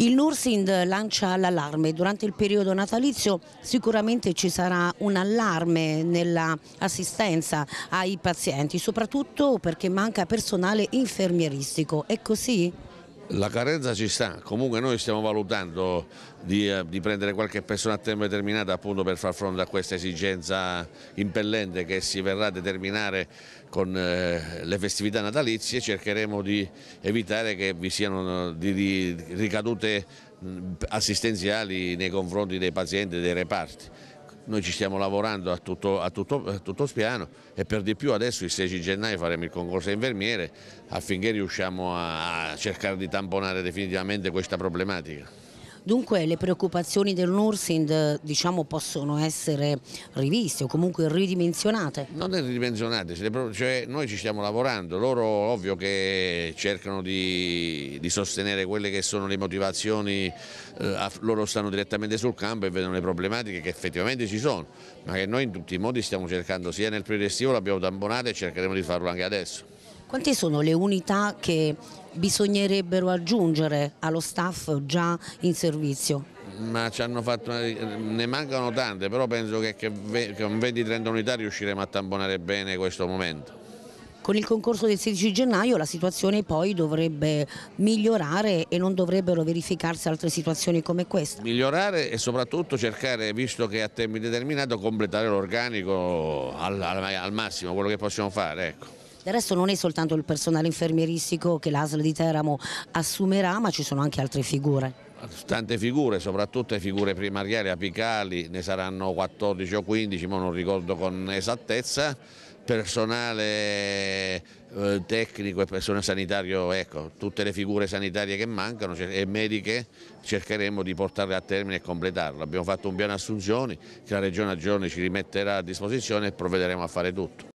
Il Nursind lancia l'allarme, durante il periodo natalizio sicuramente ci sarà un allarme nell'assistenza ai pazienti, soprattutto perché manca personale infermieristico, è così? La carenza ci sta, comunque noi stiamo valutando di, eh, di, prendere qualche persona a tempo determinato appunto per far fronte a questa esigenza impellente che si verrà a determinare con eh, le festività natalizie, cercheremo di evitare che vi siano di, di ricadute assistenziali nei confronti dei pazienti e dei reparti. Noi ci stiamo lavorando a tutto, a, tutto, a tutto, spiano e per di più adesso il 16 gennaio faremo il concorso infermiere affinché riusciamo a cercare di tamponare definitivamente questa problematica. Dunque le preoccupazioni del Nursing diciamo, possono essere riviste o comunque ridimensionate? Non ridimensionate, cioè, cioè noi ci stiamo lavorando, loro ovvio che cercano di, di sostenere quelle che sono le motivazioni, eh, loro stanno direttamente sul campo e vedono le problematiche che effettivamente ci sono, ma che noi in tutti i modi stiamo cercando sia nel periodo estivo l'abbiamo tamponato e cercheremo di farlo anche adesso. Quante sono le unità che bisognerebbero aggiungere allo staff già in servizio? Ma ci hanno fatto, ne mancano tante, però penso che, con 20-30 unità riusciremo a tamponare bene questo momento. Con il concorso del 16 gennaio la situazione poi dovrebbe migliorare e non dovrebbero verificarsi altre situazioni come questa. Migliorare e soprattutto cercare, visto che è a tempo indeterminato, completare l'organico al, al, al, massimo, quello che possiamo fare. Ecco. Del resto non è soltanto il personale infermieristico che l'ASL di Teramo assumerà, ma ci sono anche altre figure tante figure, soprattutto figure primariali, apicali, ne saranno 14 o 15, ma non ricordo con esattezza, personale eh, tecnico e personale sanitario, ecco, tutte le figure sanitarie che mancano cioè, e mediche cercheremo di portarle a termine e completarlo. Abbiamo fatto un piano assunzioni che la Regione a giorni ci rimetterà a disposizione e provvederemo a fare tutto.